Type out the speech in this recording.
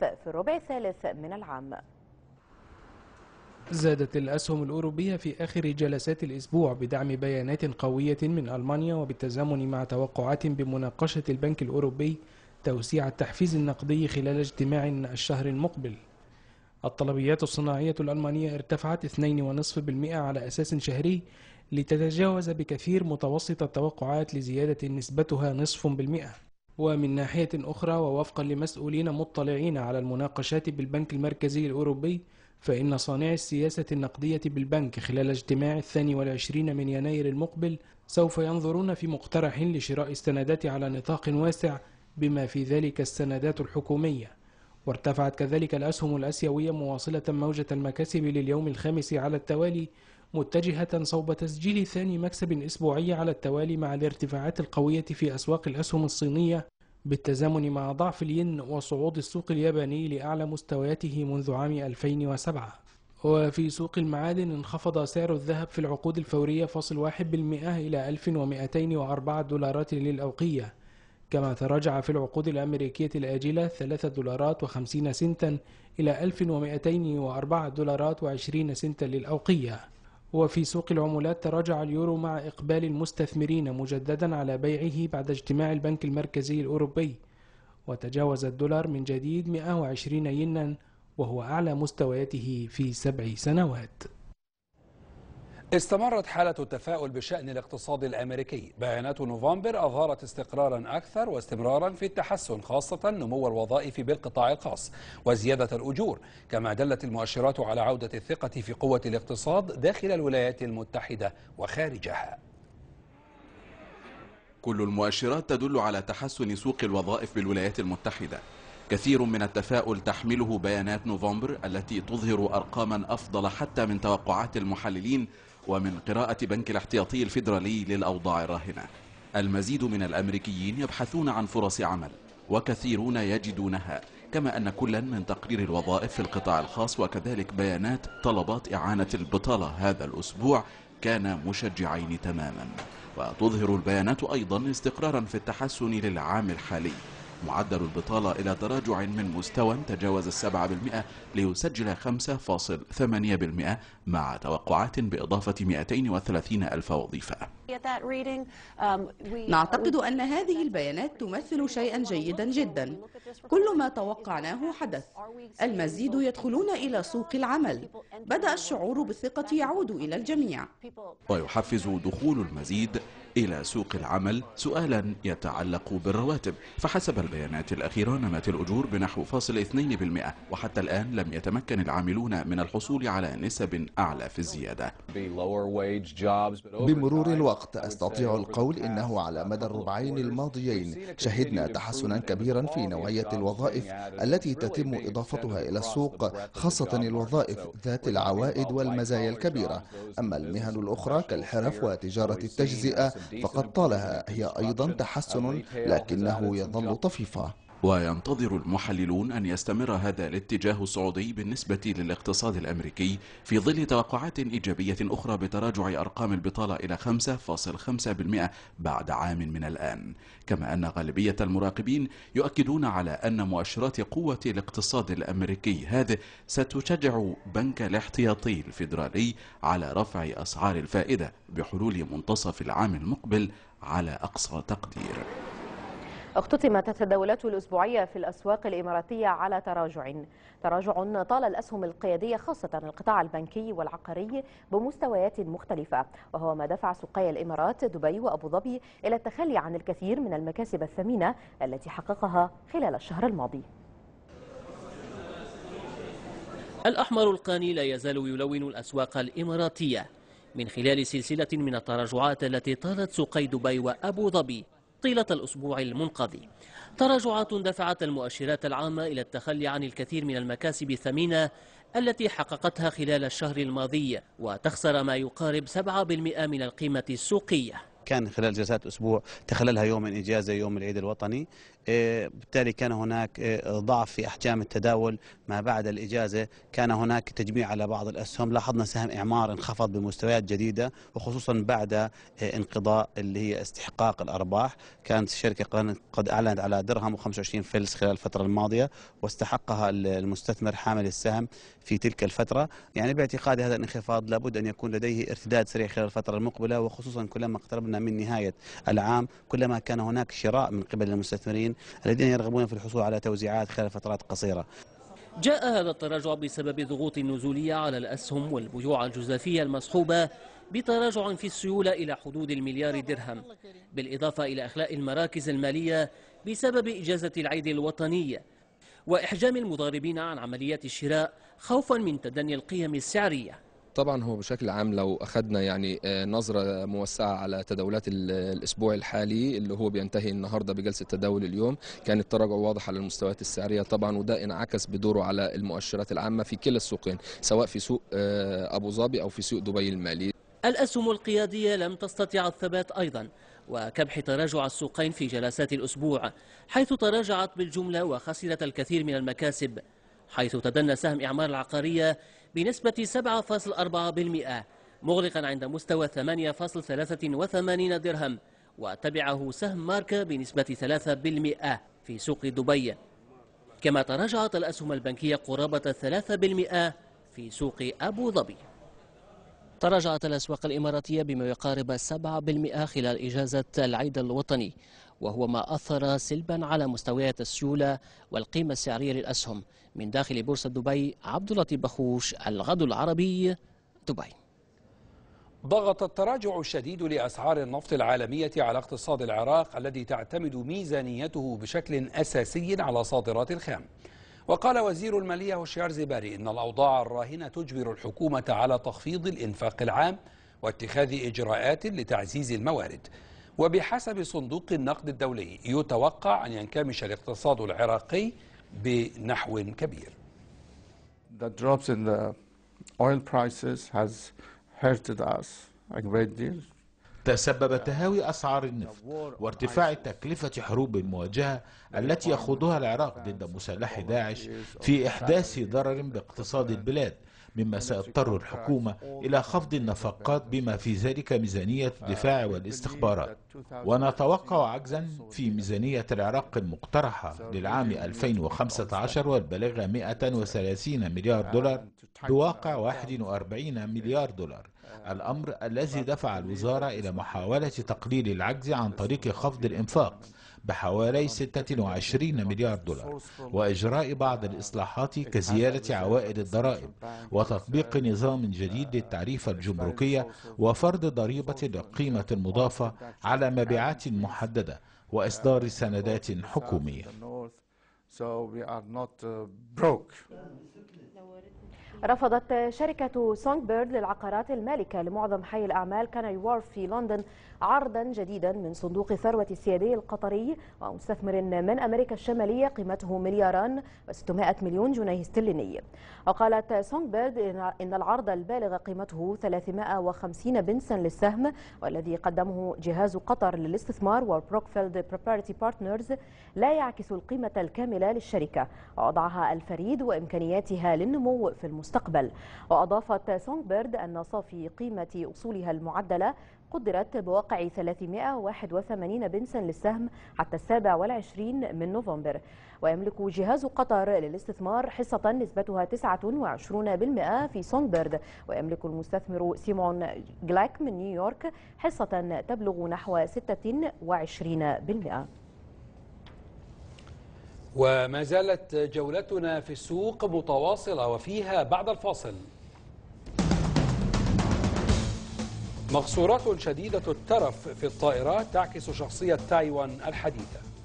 في الربع الثالث من العام زادت الأسهم الأوروبية في آخر جلسات الأسبوع بدعم بيانات قوية من ألمانيا وبالتزامن مع توقعات بمناقشة البنك الأوروبي توسيع التحفيز النقدي خلال اجتماع الشهر المقبل الطلبيات الصناعية الألمانية ارتفعت 2.5% على أساس شهري لتتجاوز بكثير متوسط التوقعات لزيادة نسبتها نصف بالمئة ومن ناحية أخرى ووفقا لمسؤولين مطلعين على المناقشات بالبنك المركزي الأوروبي فإن صانعي السياسة النقدية بالبنك خلال اجتماع الثاني والعشرين من يناير المقبل سوف ينظرون في مقترح لشراء السندات على نطاق واسع بما في ذلك السندات الحكومية وارتفعت كذلك الأسهم الأسيوية مواصلة موجة المكاسب لليوم الخامس على التوالي متجهة صوب تسجيل ثاني مكسب أسبوعي على التوالي مع الارتفاعات القوية في أسواق الأسهم الصينية بالتزامن مع ضعف الين وصعود السوق الياباني لأعلى مستوياته منذ عام 2007 وفي سوق المعادن انخفض سعر الذهب في العقود الفورية فاصل واحد بالمئة إلى 1204 دولارات للأوقية كما تراجع في العقود الأمريكية الآجلة 3 دولارات و50 سنتا إلى 1204 دولارات و20 سنتا للأوقية وفي سوق العملات تراجع اليورو مع إقبال المستثمرين مجددا على بيعه بعد اجتماع البنك المركزي الأوروبي وتجاوز الدولار من جديد 120 ينا وهو أعلى مستوياته في سبع سنوات استمرت حالة التفاؤل بشأن الاقتصاد الأمريكي بيانات نوفمبر أظهرت استقرارا أكثر واستمرارا في التحسن خاصة نمو الوظائف بالقطاع الخاص وزيادة الأجور كما دلت المؤشرات على عودة الثقة في قوة الاقتصاد داخل الولايات المتحدة وخارجها كل المؤشرات تدل على تحسن سوق الوظائف بالولايات المتحدة كثير من التفاؤل تحمله بيانات نوفمبر التي تظهر أرقاما أفضل حتى من توقعات المحللين ومن قراءة بنك الاحتياطي الفيدرالي للأوضاع الراهنة المزيد من الأمريكيين يبحثون عن فرص عمل وكثيرون يجدونها كما أن كلا من تقرير الوظائف في القطاع الخاص وكذلك بيانات طلبات إعانة البطالة هذا الأسبوع كان مشجعين تماما وتظهر البيانات أيضا استقرارا في التحسن للعام الحالي معدل البطالة إلى تراجع من مستوى تجاوز السبعة بالمئة ليسجل 5.8% مع توقعات بإضافة 230 ألف وظيفة Um, uh, نعتقد أن هذه البيانات تمثل شيئا جيدا جدا كل ما توقعناه حدث المزيد يدخلون إلى سوق العمل بدأ الشعور بالثقة يعود إلى الجميع ويحفز دخول المزيد إلى سوق العمل سؤالا يتعلق بالرواتب فحسب البيانات الأخيرة نمت الأجور بنحو فاصل 2% وحتى الآن لم يتمكن العاملون من الحصول على نسب أعلى في الزيادة بمرور الوقت الوقت أستطيع القول إنه على مدى الربعين الماضيين شهدنا تحسنا كبيرا في نوعية الوظائف التي تتم إضافتها إلى السوق خاصة الوظائف ذات العوائد والمزايا الكبيرة أما المهن الأخرى كالحرف وتجارة التجزئة فقد طالها هي أيضا تحسن لكنه يظل طفيفا وينتظر المحللون أن يستمر هذا الاتجاه الصعودي بالنسبة للاقتصاد الأمريكي في ظل توقعات إيجابية أخرى بتراجع أرقام البطالة إلى 5.5% بعد عام من الآن كما أن غالبية المراقبين يؤكدون على أن مؤشرات قوة الاقتصاد الأمريكي هذه ستشجع بنك الاحتياطي الفيدرالي على رفع أسعار الفائدة بحلول منتصف العام المقبل على أقصى تقدير اختتمت التداولات الأسبوعية في الأسواق الإماراتية على تراجع تراجع طال الأسهم القيادية خاصة القطاع البنكي والعقاري بمستويات مختلفة وهو ما دفع سوقي الإمارات دبي وأبو ظبي إلى التخلي عن الكثير من المكاسب الثمينة التي حققها خلال الشهر الماضي الأحمر القاني لا يزال يلون الأسواق الإماراتية من خلال سلسلة من التراجعات التي طالت سوقي دبي وأبو ظبي طيلة الأسبوع المنقضي تراجعات دفعت المؤشرات العامة إلى التخلي عن الكثير من المكاسب الثمينة التي حققتها خلال الشهر الماضي وتخسر ما يقارب 7% من القيمة السوقية كان خلال جلسات اسبوع تخللها يوم الاجازه يوم العيد الوطني إيه، بالتالي كان هناك إيه، ضعف في أحجام التداول ما بعد الإجازة كان هناك تجميع على بعض الأسهم لاحظنا سهم إعمار انخفض بمستويات جديدة وخصوصا بعد إيه، انقضاء اللي هي استحقاق الأرباح كانت الشركة قد أعلنت على درهم و25 فلس خلال الفترة الماضية واستحقها المستثمر حامل السهم في تلك الفترة يعني باعتقادي هذا الانخفاض لابد أن يكون لديه ارتداد سريع خلال الفترة المقبلة وخصوصا كلما اقتربنا من نهاية العام كلما كان هناك شراء من قبل المستثمرين الذين يرغبون في الحصول على توزيعات خلال فترات قصيرة جاء هذا التراجع بسبب ضغوط النزوليه على الأسهم والبيوع الجزافية المصحوبة بتراجع في السيولة إلى حدود المليار درهم بالإضافة إلى إخلاء المراكز المالية بسبب إجازة العيد الوطني وإحجام المضاربين عن عمليات الشراء خوفا من تدني القيم السعرية طبعا هو بشكل عام لو اخذنا يعني آه، نظره موسعه على تداولات الاسبوع الحالي اللي هو بينتهي النهارده بجلسه تداول اليوم كان التراجع واضح على المستويات السعريه طبعا وده انعكس بدوره على المؤشرات العامه في كلا السوقين سواء في سوق آه، ابو ظبي او في سوق دبي المالي الاسهم القياديه لم تستطع الثبات ايضا وكبح تراجع السوقين في جلسات الاسبوع حيث تراجعت بالجمله وخسرت الكثير من المكاسب حيث تدنى سهم إعمار العقارية بنسبة 7.4% مغلقا عند مستوى 8.83 درهم وتبعه سهم ماركا بنسبة 3% في سوق دبي كما تراجعت الأسهم البنكية قرابة 3% في سوق أبو ظبي تراجعت الأسواق الإماراتية بما يقارب 7% خلال إجازة العيد الوطني وهو ما أثر سلبا على مستويات السيولة والقيمة السعرية للأسهم من داخل بورصة دبي عبد اللطيف بخوش الغد العربي دبي ضغط التراجع الشديد لأسعار النفط العالمية على اقتصاد العراق الذي تعتمد ميزانيته بشكل أساسي على صادرات الخام وقال وزير المالية هشيار زباري إن الأوضاع الراهنة تجبر الحكومة على تخفيض الإنفاق العام واتخاذ إجراءات لتعزيز الموارد وبحسب صندوق النقد الدولي يتوقع أن ينكمش الاقتصاد العراقي بنحو كبير The drops in the oil prices has hurted us a great deal. تسبب تهاوي أسعار النفط وارتفاع تكلفة حروب المواجهة التي يخوضها العراق ضد مسلح داعش في إحداث ضرر باقتصاد البلاد مما سيضطر الحكومة إلى خفض النفقات بما في ذلك ميزانية الدفاع والاستخبارات ونتوقع عجزا في ميزانية العراق المقترحة للعام 2015 والبالغة 130 مليار دولار بواقع 41 مليار دولار الأمر الذي دفع الوزارة إلى محاولة تقليل العجز عن طريق خفض الإنفاق بحوالي 26 مليار دولار وإجراء بعض الإصلاحات كزيادة عوائد الضرائب وتطبيق نظام جديد للتعريفة الجمركية وفرض ضريبة القيمة المضافة على مبيعات محددة وإصدار سندات حكومية. So we are not uh, broke. رفضت شركة سونغ بيرد للعقارات المالكة لمعظم حي الأعمال كانري وورف في لندن عرضا جديدا من صندوق الثروة السيادي القطري ومستثمر من أمريكا الشمالية قيمته ملياران و600 مليون جنيه استرليني وقالت سونغ بيرد إن العرض البالغ قيمته 350 بنسا للسهم والذي قدمه جهاز قطر للاستثمار وبروكفيلد بروبرتي بارتنرز لا يعكس القيمة الكاملة للشركة ووضعها الفريد وإمكانياتها للنمو في المستقبل المستقبل وأضافت سونغبيرد بيرد أن صافي قيمة أصولها المعدلة قدرت بواقع 381 بنسا للسهم حتى السابع والعشرين من نوفمبر ويملك جهاز قطر للاستثمار حصة نسبتها 29% في سونبرد ويملك المستثمر سيمون جلاك من نيويورك حصة تبلغ نحو 26% وما زالت جولتنا في السوق متواصلة وفيها بعد الفاصل مقصورات شديدة الترف في الطائرات تعكس شخصية تايوان الحديثة